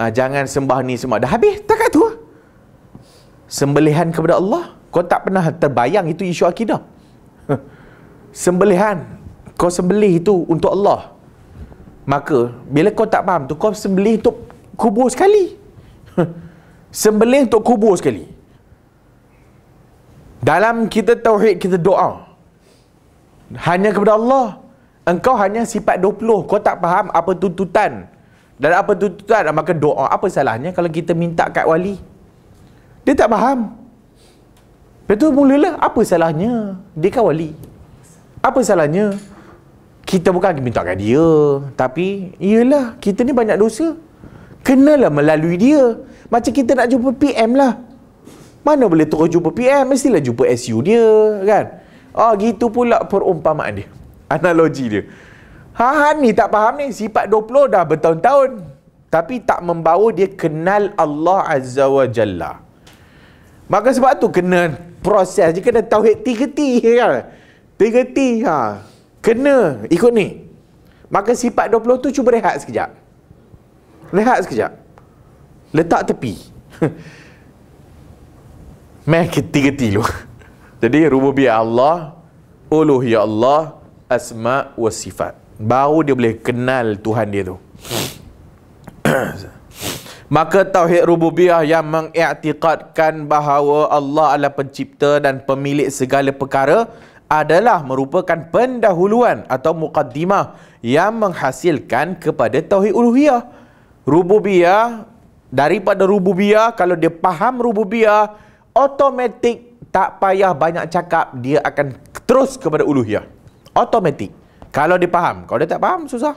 ah jangan sembah ni semua. Dah habis Tak takat tu. Sembelihan kepada Allah. Kau tak pernah terbayang itu isu akidah. Sembelihan. Kau sembelih itu untuk Allah. Maka, bila kau tak faham tu, kau sembelih tu kubur sekali sembelih untuk kubur sekali dalam kita tauhid kita doa hanya kepada Allah engkau hanya sifat 20 kau tak faham apa tuntutan dan apa tuntutan maka doa apa salahnya kalau kita minta kat wali dia tak faham Betul, tu mulalah apa salahnya dia kan wali apa salahnya kita bukan minta kat dia tapi iyalah kita ni banyak dosa kenalah melalui dia macam kita nak jumpa PM lah mana boleh terus jumpa PM mestilah jumpa SU dia kan oh gitu pula perumpamaan dia analogi dia ha, ha ni tak faham ni sifat 20 dah bertahun-tahun tapi tak membawa dia kenal Allah Azza wa Jalla maka sebab tu kena proses je kena tauhid tiga ti kan tiga ti ha. kena ikut ni maka sifat 20 tu cuba rehat sekejap Lehat sekejap Letak tepi Meh keti-keti lu Jadi rububiyah Allah Uluh ya Allah Asma wa sifat Baru dia boleh kenal Tuhan dia tu Maka tauhid rububiyah yang mengiktikadkan bahawa Allah adalah pencipta dan pemilik segala perkara adalah merupakan pendahuluan atau mukaddimah yang menghasilkan kepada tauhid uluhiyah rububiyah daripada rububiyah kalau dia faham rububiyah automatik tak payah banyak cakap dia akan terus kepada uluhiyah automatik kalau dia faham kalau dia tak faham susah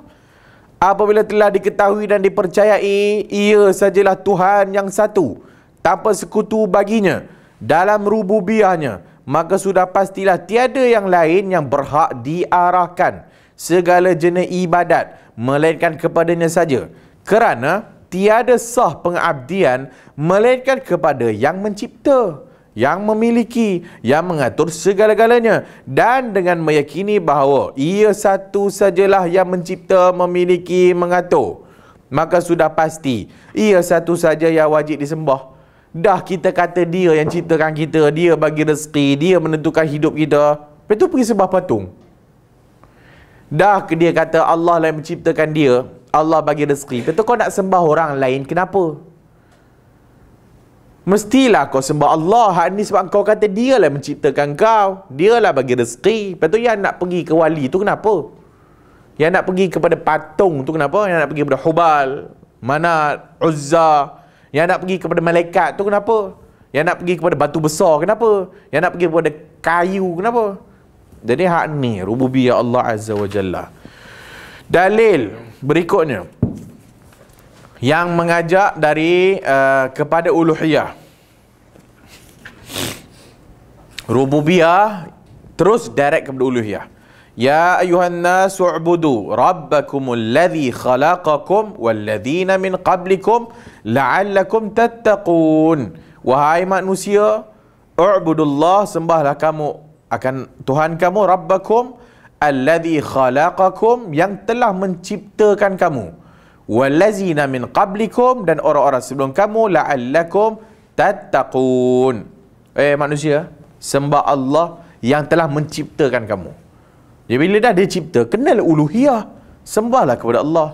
apabila telah diketahui dan dipercayai ia sajalah Tuhan yang satu tanpa sekutu baginya dalam rububiyahnya maka sudah pastilah tiada yang lain yang berhak diarahkan segala jenis ibadat melainkan kepadanya saja kerana tiada sah pengabdian melainkan kepada yang mencipta yang memiliki, yang mengatur segala-galanya dan dengan meyakini bahawa ia satu sajalah yang mencipta, memiliki, mengatur maka sudah pasti ia satu saja yang wajib disembah dah kita kata dia yang ciptakan kita dia bagi rezeki, dia menentukan hidup kita Betul pergi sembah patung dah dia kata Allah lah yang menciptakan dia Allah bagi rezeki. Betul kau nak sembah orang lain, kenapa? Mestilah kau sembah Allah. Hak ni sebab kau kata dia lah menciptakan kau. Dia lah bagi rezeki. Lepas tu yang nak pergi ke wali tu kenapa? Yang nak pergi kepada patung tu kenapa? Yang nak pergi kepada hubal, Mana? uzza. Yang nak pergi kepada malaikat tu kenapa? Yang nak pergi kepada batu besar kenapa? Yang nak pergi kepada kayu kenapa? Jadi hak ni rububiyah Allah Azza wa Jalla. Dalil berikutnya yang mengajak dari uh, kepada uluhiyah rububiyah terus direct kepada uluhiyah ya ayuhan nas u'budu rabbakumul ladzi khalaqakum walladziina min qablikum la'allakum tattaqun wahai manusia u'budullah sembahlah kamu akan tuhan kamu rabbakum allazi khalaqakum yang telah menciptakan kamu walazina min qablikum dan orang-orang sebelum kamu la'allakum tattaqun eh manusia sembah Allah yang telah menciptakan kamu jadi ya, bila dah dia cipta kenal uluhiyah sembahlah kepada Allah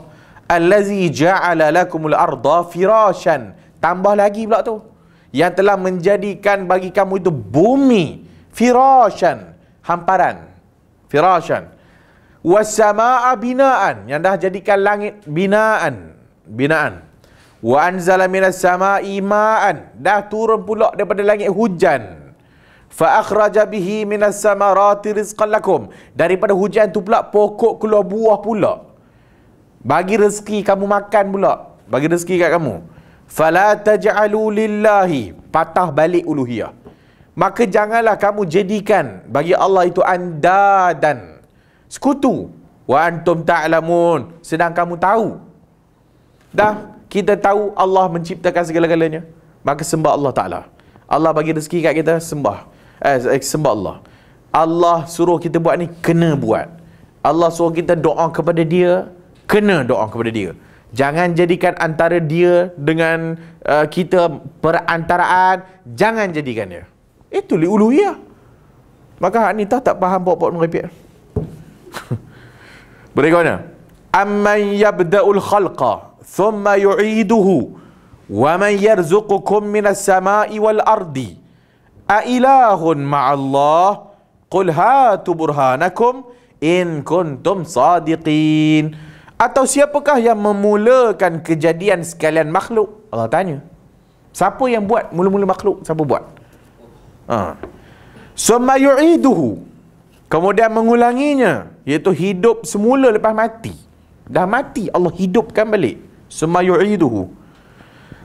allazi ja'ala lakumul arda firashan tambah lagi pula tu yang telah menjadikan bagi kamu itu bumi firashan hamparan firasyan wasamaa binaan yang dah jadikan langit binaan binaan wa anzala minas samaa'i maa'an dah turun pula daripada langit hujan fa akhraja bihi minas samarati rizqan lakum daripada hujan tu pula pokok keluar buah pula bagi rezeki kamu makan pula bagi rezeki kat kamu fala taj'alu patah balik uluhiyah maka janganlah kamu jadikan bagi Allah itu anda dan sekutu wa antum ta'lamun sedang kamu tahu dah kita tahu Allah menciptakan segala-galanya maka sembah Allah Taala Allah bagi rezeki kat kita sembah eh, eh sembah Allah Allah suruh kita buat ni kena buat Allah suruh kita doa kepada dia kena doa kepada dia jangan jadikan antara dia dengan uh, kita perantaraan jangan jadikan dia itu li uluhiyah. Maka hak ni tak faham buat-buat merepek. Berikutnya. Amman yabda'ul khalqa thumma yu'iduhu wa man yarzuqukum minas sama'i wal ardi a ilahun ma'allah qul hatu burhanakum in kuntum sadiqin atau siapakah yang memulakan kejadian sekalian makhluk Allah tanya siapa yang buat mula-mula makhluk siapa buat Ha. Summa yu'iduhu. Kemudian mengulanginya. Iaitu hidup semula lepas mati. Dah mati, Allah hidupkan balik. Summa yu'iduhu.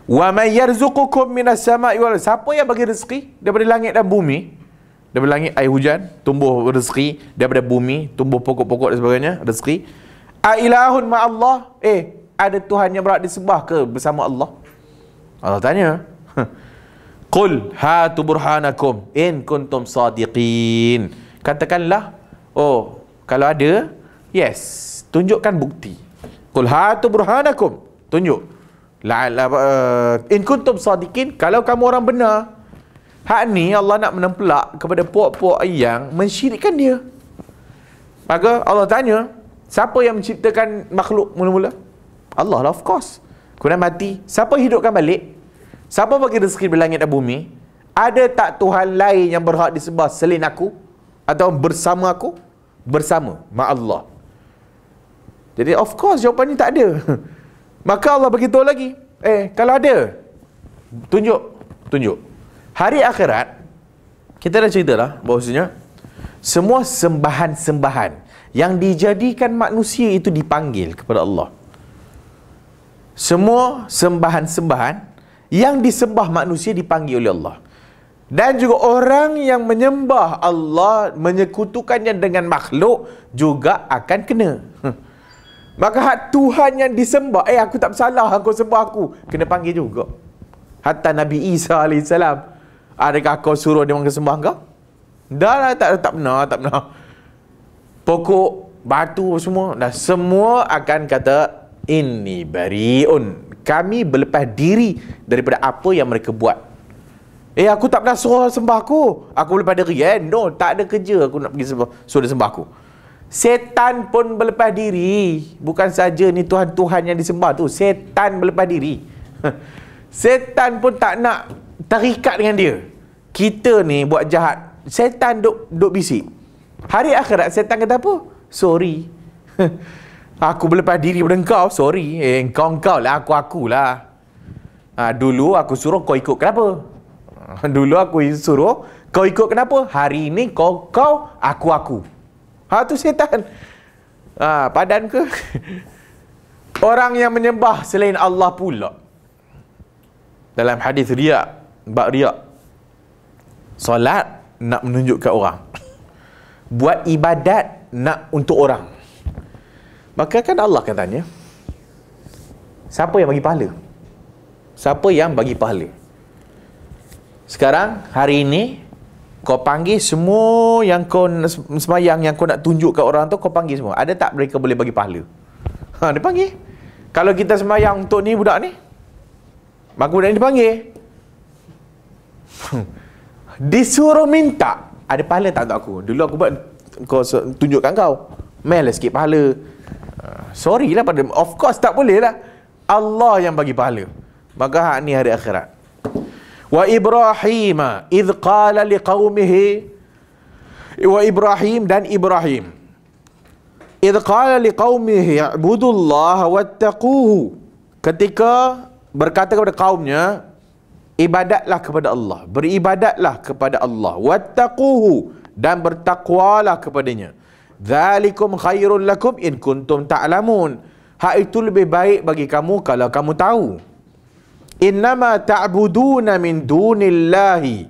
Wa may yarzuqukum minas sama'i wal Siapa yang bagi rezeki daripada langit dan bumi? Daripada langit air hujan tumbuh rezeki, daripada bumi tumbuh pokok-pokok dan sebagainya, rezeki. A ilahun ma Allah? Eh, ada Tuhan yang berhak disembah ke bersama Allah? Allah tanya. Qul hatu burhanakum in kuntum sadiqin. Katakanlah, oh, kalau ada, yes, tunjukkan bukti. Qul hatu burhanakum. Tunjuk. La, uh, in kuntum sadiqin, kalau kamu orang benar. Hak ni Allah nak menempelak kepada puak-puak yang mensyirikkan dia. Maka Allah tanya, siapa yang menciptakan makhluk mula-mula? Allah lah of course. Kemudian mati. Siapa hidupkan balik? Siapa bagi rezeki di langit dan bumi? Ada tak Tuhan lain yang berhak disembah selain aku? Atau bersama aku? Bersama. Ma Allah. Jadi of course jawapannya tak ada. Maka Allah beritahu lagi. Eh, kalau ada. Tunjuk. Tunjuk. Hari akhirat. Kita dah cerita lah bahawasanya. Semua sembahan-sembahan. Yang dijadikan manusia itu dipanggil kepada Allah. Semua sembahan-sembahan yang disembah manusia dipanggil oleh Allah. Dan juga orang yang menyembah Allah, menyekutukannya dengan makhluk juga akan kena. Maka hak Tuhan yang disembah, eh aku tak salah aku sembah aku, kena panggil juga. Hatta Nabi Isa AS, adakah kau suruh dia orang sembah kau? Dah lah, tak, tak pernah, tak pernah. Pokok, batu semua, dah semua akan kata, ini bariun kami berlepas diri daripada apa yang mereka buat. Eh aku tak pernah suruh sembah aku. Aku boleh pada diri. Eh no, tak ada kerja aku nak pergi sembah. Suruh dia sembah aku. Setan pun berlepas diri. Bukan saja ni Tuhan-Tuhan yang disembah tu. Setan berlepas diri. Setan pun tak nak terikat dengan dia. Kita ni buat jahat. Setan duk, duk bisik. Hari akhirat setan kata apa? Sorry. Aku berlepas diri pada engkau, sorry. Eh, engkau engkau lah, aku aku lah. Ha, dulu aku suruh kau ikut kenapa? Dulu aku suruh kau ikut kenapa? Hari ini kau kau aku aku. Ha tu setan. Ha, padan ke? Orang yang menyembah selain Allah pula. Dalam hadis riak, bab riak. Solat nak menunjukkan orang. Buat ibadat nak untuk orang. Maka kan Allah katanya Siapa yang bagi pahala? Siapa yang bagi pahala? Sekarang hari ini kau panggil semua yang kau sembahyang yang kau nak tunjuk ke orang tu kau panggil semua. Ada tak mereka boleh bagi pahala? Ha, dia panggil. Kalau kita sembahyang untuk ni budak ni, maka budak ni panggil? Hmm. Disuruh minta, ada pahala tak untuk aku? Dulu aku buat kau tunjukkan kau. Mel lah sikit pahala sorry lah pada of course tak boleh lah Allah yang bagi pahala maka hak ni hari akhirat wa ibrahim id qala liqaumihi wa ibrahim dan ibrahim id qala liqaumihi ibudullah wattaquhu ketika berkata kepada kaumnya ibadatlah kepada Allah beribadatlah kepada Allah wattaquhu dan bertakwalah kepadanya Zalikum khairul lakum in kuntum ta'lamun. Hak itu lebih baik bagi kamu kalau kamu tahu. Innama ta'buduna min dunillahi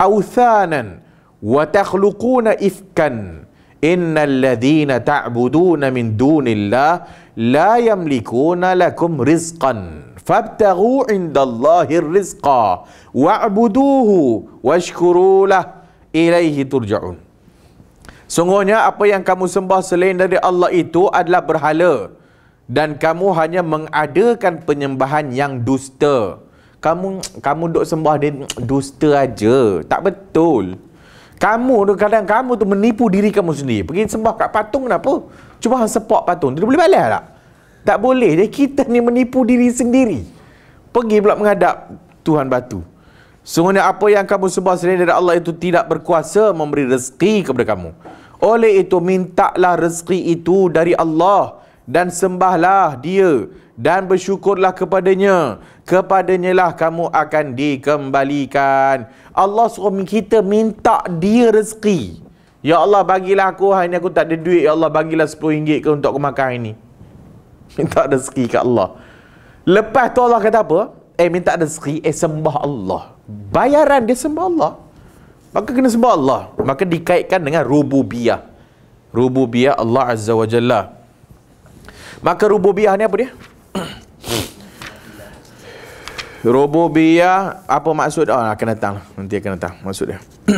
awthanan wa takhluquna ifkan. Innal ladhina ta'buduna min dunillah la yamlikuna lakum rizqan. Fabtagu indallahi rizqa wa'buduhu wa shkurulah ilaihi turja'un. Sungguhnya apa yang kamu sembah selain dari Allah itu adalah berhala dan kamu hanya mengadakan penyembahan yang dusta. Kamu kamu dok sembah dia dusta aja. Tak betul. Kamu tu kadang kamu tu menipu diri kamu sendiri. Pergi sembah kat patung kenapa? Cuba hang sepak patung. Dia boleh balas tak? Tak boleh. Jadi kita ni menipu diri sendiri. Pergi pula menghadap Tuhan batu. Sungguhnya apa yang kamu sembah selain dari Allah itu tidak berkuasa memberi rezeki kepada kamu. Oleh itu, mintalah rezeki itu dari Allah dan sembahlah dia dan bersyukurlah kepadanya. Kepadanya lah kamu akan dikembalikan. Allah suruh kita minta dia rezeki. Ya Allah bagilah aku, hari ini aku tak ada duit. Ya Allah bagilah RM10 ke untuk aku makan hari ini. Minta rezeki ke Allah. Lepas tu Allah kata apa? Eh minta rezeki, eh sembah Allah bayaran dia sembah Allah. Maka kena sembah Allah. Maka dikaitkan dengan rububiyah. Rububiyah Allah Azza wa Jalla. Maka rububiyah ni apa dia? rububiyah apa maksud? Oh, akan datang. Lah. Nanti akan datang. Maksud dia.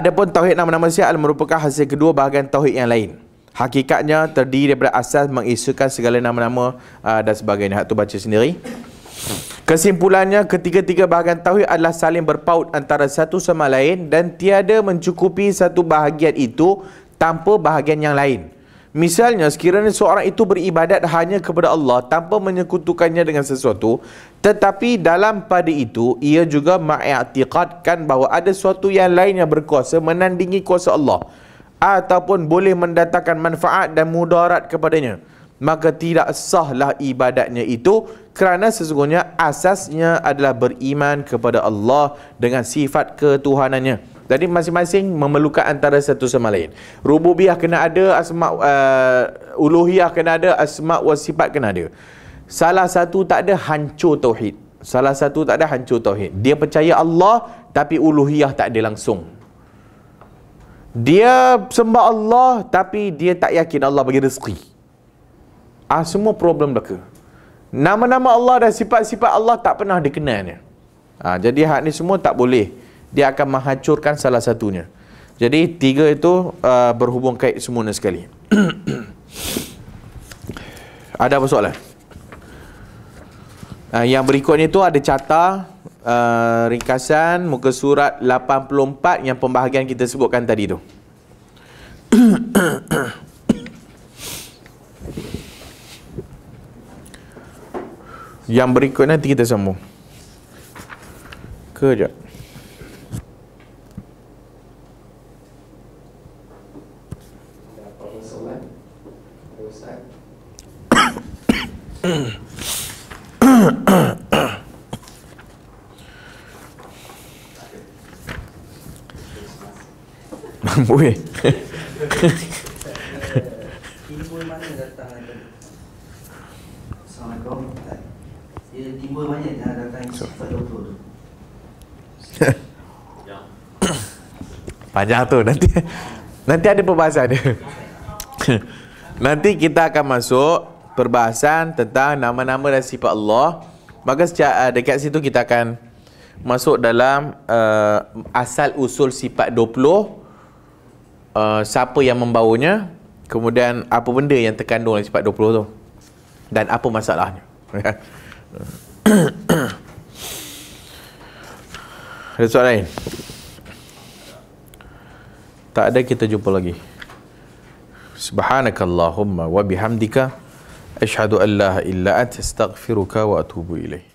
Adapun tauhid nama-nama sial merupakan hasil kedua bahagian tauhid yang lain. Hakikatnya terdiri daripada asas mengisukan segala nama-nama uh, dan sebagainya. Hak tu baca sendiri. Kesimpulannya, ketiga-tiga bahagian tauhid adalah saling berpaut antara satu sama lain dan tiada mencukupi satu bahagian itu tanpa bahagian yang lain. Misalnya, sekiranya seorang itu beribadat hanya kepada Allah tanpa menyekutukannya dengan sesuatu, tetapi dalam pada itu, ia juga mengiktiqatkan bahawa ada sesuatu yang lain yang berkuasa menandingi kuasa Allah ataupun boleh mendatangkan manfaat dan mudarat Kepadanya maka tidak sahlah ibadatnya itu kerana sesungguhnya asasnya adalah beriman kepada Allah dengan sifat ketuhanannya. Jadi masing-masing memerlukan antara satu sama lain. Rububiah kena ada, asma uh, uluhiyah kena ada, asma wa sifat kena ada. Salah satu tak ada hancur tauhid. Salah satu tak ada hancur tauhid. Dia percaya Allah tapi uluhiyah tak ada langsung. Dia sembah Allah tapi dia tak yakin Allah bagi rezeki ah, semua problem belaka. Nama-nama Allah dan sifat-sifat Allah tak pernah dikenalnya. Ah, jadi hak ni semua tak boleh. Dia akan menghancurkan salah satunya. Jadi tiga itu uh, berhubung kait semuanya sekali. ada apa soalan? Uh, yang berikutnya itu ada carta uh, ringkasan muka surat 84 yang pembahagian kita sebutkan tadi tu. Yang berikut nanti kita sambung Kejap Boleh panjang tu nanti nanti ada perbahasan dia nanti kita akan masuk perbahasan tentang nama-nama dan sifat Allah maka sejak uh, eh, dekat situ kita akan masuk dalam uh, asal usul sifat 20 uh, eh, siapa yang membawanya kemudian apa benda yang terkandung dalam sifat 20 tu dan apa masalahnya ada soalan lain tak ada kita jumpa lagi. Subhanakallahumma wa bihamdika ashhadu an la ilaha illa ant astaghfiruka wa atubu ilaik.